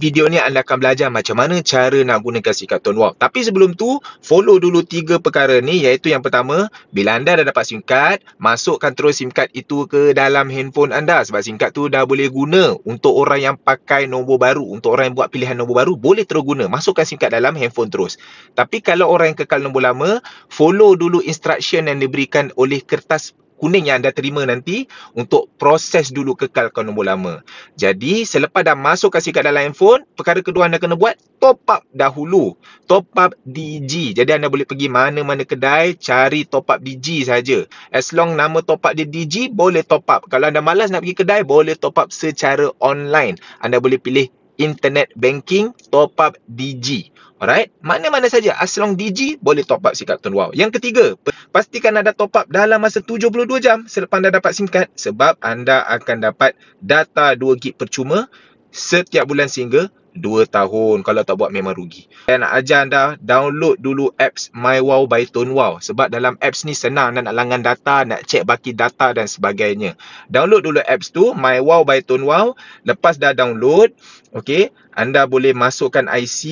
video ni anda akan belajar macam mana cara nak gunakan sikat tone walk. Tapi sebelum tu, follow dulu tiga perkara ni iaitu yang pertama, bila anda dah dapat SIM card, masukkan terus SIM card itu ke dalam handphone anda sebab SIM card tu dah boleh guna untuk orang yang pakai nombor baru, untuk orang yang buat pilihan nombor baru, boleh terus guna. Masukkan SIM card dalam handphone terus. Tapi kalau orang yang kekal nombor lama, follow dulu instruction yang diberikan oleh kertas kuning yang anda terima nanti untuk proses dulu kekalkan nombor lama. Jadi selepas dah masuk kasih kat dalam handphone, perkara kedua anda kena buat top up dahulu. Top up DG. Jadi anda boleh pergi mana-mana kedai cari top up DG saja. As long nama top up dia DG, boleh top up. Kalau anda malas nak pergi kedai, boleh top up secara online. Anda boleh pilih internet banking top up DG. Alright, mana-mana saja as long DG boleh top up SIM card Wow. Yang ketiga, pastikan anda top up dalam masa 72 jam selepas anda dapat SIM card sebab anda akan dapat data 2GB percuma setiap bulan sehingga 2 tahun kalau tak buat memang rugi. Saya nak ajar anda download dulu apps MyWow by ToneWow sebab dalam apps ni senang nak langgan data, nak cek baki data dan sebagainya. Download dulu apps tu MyWow by ToneWow. Lepas dah download, okey, anda boleh masukkan IC.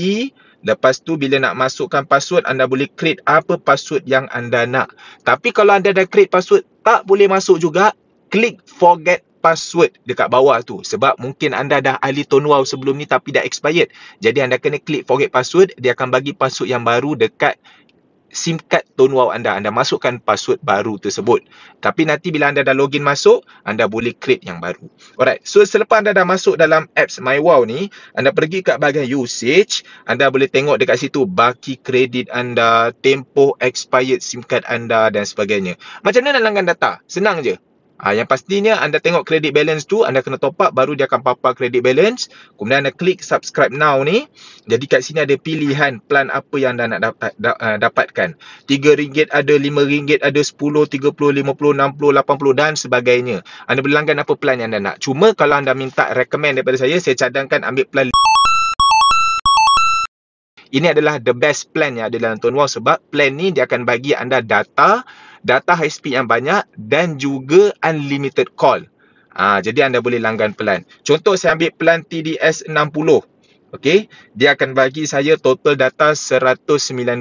Lepas tu bila nak masukkan password, anda boleh create apa password yang anda nak. Tapi kalau anda dah create password, tak boleh masuk juga, klik forget password dekat bawah tu sebab mungkin anda dah ahli Tonwow sebelum ni tapi dah expired. Jadi anda kena klik forget password, dia akan bagi password yang baru dekat SIM card Tonwow anda. Anda masukkan password baru tersebut. Tapi nanti bila anda dah login masuk, anda boleh create yang baru. Alright, so selepas anda dah masuk dalam apps MyWow ni, anda pergi ke bahagian usage, anda boleh tengok dekat situ baki kredit anda, tempoh expired SIM card anda dan sebagainya. Macam mana nak langgan data? Senang je. Ha, yang pastinya anda tengok credit balance tu, anda kena top up baru dia akan papar credit balance. Kemudian anda klik subscribe now ni. Jadi kat sini ada pilihan plan apa yang anda nak dapat, da, uh, dapatkan. RM3 ada, RM5 ada, RM10, RM30, RM50, RM60, RM80 dan sebagainya. Anda boleh langgan apa plan yang anda nak. Cuma kalau anda minta recommend daripada saya, saya cadangkan ambil plan... Ini adalah the best plan yang ada dalam Tuan Wong sebab plan ni dia akan bagi anda data data high speed yang banyak dan juga unlimited call. Ha, jadi anda boleh langgan pelan. Contoh saya ambil pelan TDS 60. Okey, dia akan bagi saya total data 109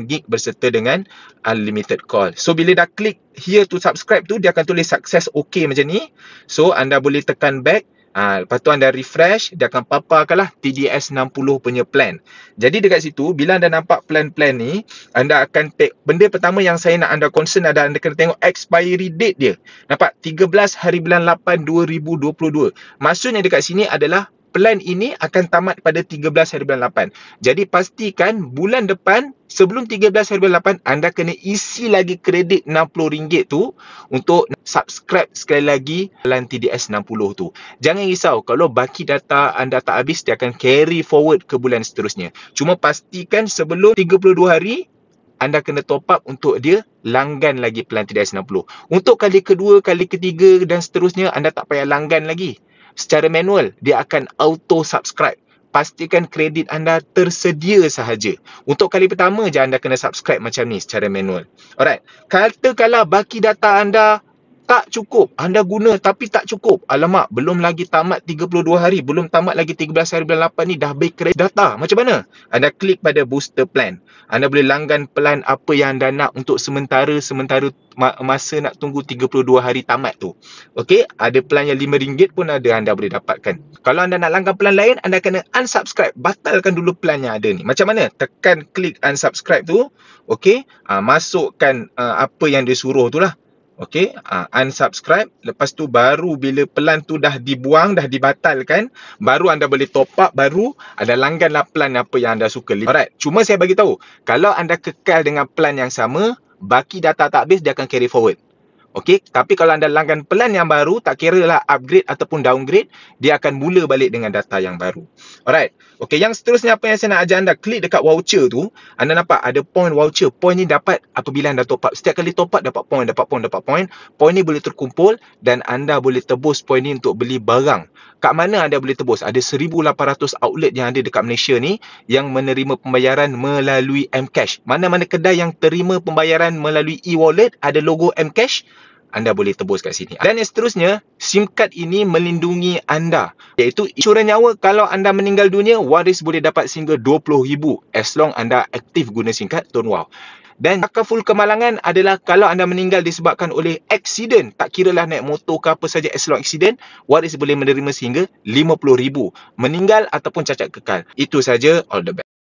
gig berserta dengan unlimited call. So bila dah klik here to subscribe tu dia akan tulis success okay macam ni. So anda boleh tekan back Ha, lepas tu anda refresh, dia akan paparkan lah TDS 60 punya plan. Jadi dekat situ, bila anda nampak plan-plan ni, anda akan take, benda pertama yang saya nak anda concern adalah anda kena tengok expiry date dia. Nampak? 13 hari bulan 8 2022. Maksudnya dekat sini adalah plan ini akan tamat pada 13 hari bulan 8. Jadi pastikan bulan depan sebelum 13 hari bulan 8 anda kena isi lagi kredit RM60 tu untuk subscribe sekali lagi dalam TDS 60 tu. Jangan risau kalau baki data anda tak habis dia akan carry forward ke bulan seterusnya. Cuma pastikan sebelum 32 hari anda kena top up untuk dia langgan lagi plan TDS 60. Untuk kali kedua, kali ketiga dan seterusnya anda tak payah langgan lagi secara manual dia akan auto subscribe pastikan kredit anda tersedia sahaja. Untuk kali pertama je anda kena subscribe macam ni secara manual. Alright, katakanlah baki data anda tak cukup. Anda guna tapi tak cukup. Alamak, belum lagi tamat 32 hari. Belum tamat lagi 13 hari bulan 8 ni dah backrest data. Macam mana? Anda klik pada booster plan. Anda boleh langgan plan apa yang anda nak untuk sementara-sementara masa nak tunggu 32 hari tamat tu. Okey, ada plan yang RM5 pun ada anda boleh dapatkan. Kalau anda nak langgan plan lain, anda kena unsubscribe. Batalkan dulu plan yang ada ni. Macam mana? Tekan klik unsubscribe tu. Okey, ah, masukkan ah, apa yang dia suruh tu lah. Okay, uh, ah, unsubscribe. Lepas tu baru bila pelan tu dah dibuang, dah dibatalkan, baru anda boleh top up, baru anda langganlah pelan apa yang anda suka. Alright, cuma saya bagi tahu, kalau anda kekal dengan pelan yang sama, baki data tak habis dia akan carry forward. Okey, tapi kalau anda langgan pelan yang baru, tak kira lah upgrade ataupun downgrade, dia akan mula balik dengan data yang baru. Alright. Okey, yang seterusnya apa yang saya nak ajar anda, klik dekat voucher tu, anda nampak ada point voucher. Point ni dapat apabila anda top up. Setiap kali top up, dapat point, dapat point, dapat point. Point ni boleh terkumpul dan anda boleh tebus point ni untuk beli barang kat mana anda boleh tebus? Ada 1,800 outlet yang ada dekat Malaysia ni yang menerima pembayaran melalui Mcash. Mana-mana kedai yang terima pembayaran melalui e-wallet ada logo Mcash, anda boleh tebus kat sini. Dan yang seterusnya, SIM card ini melindungi anda. Iaitu insuran nyawa kalau anda meninggal dunia, waris boleh dapat sehingga RM20,000 as long anda aktif guna SIM card Tone Wow. Dan full kemalangan adalah kalau anda meninggal disebabkan oleh aksiden. Tak kiralah naik motor ke apa saja as long aksiden. Waris boleh menerima sehingga RM50,000. Meninggal ataupun cacat kekal. Itu saja all the best.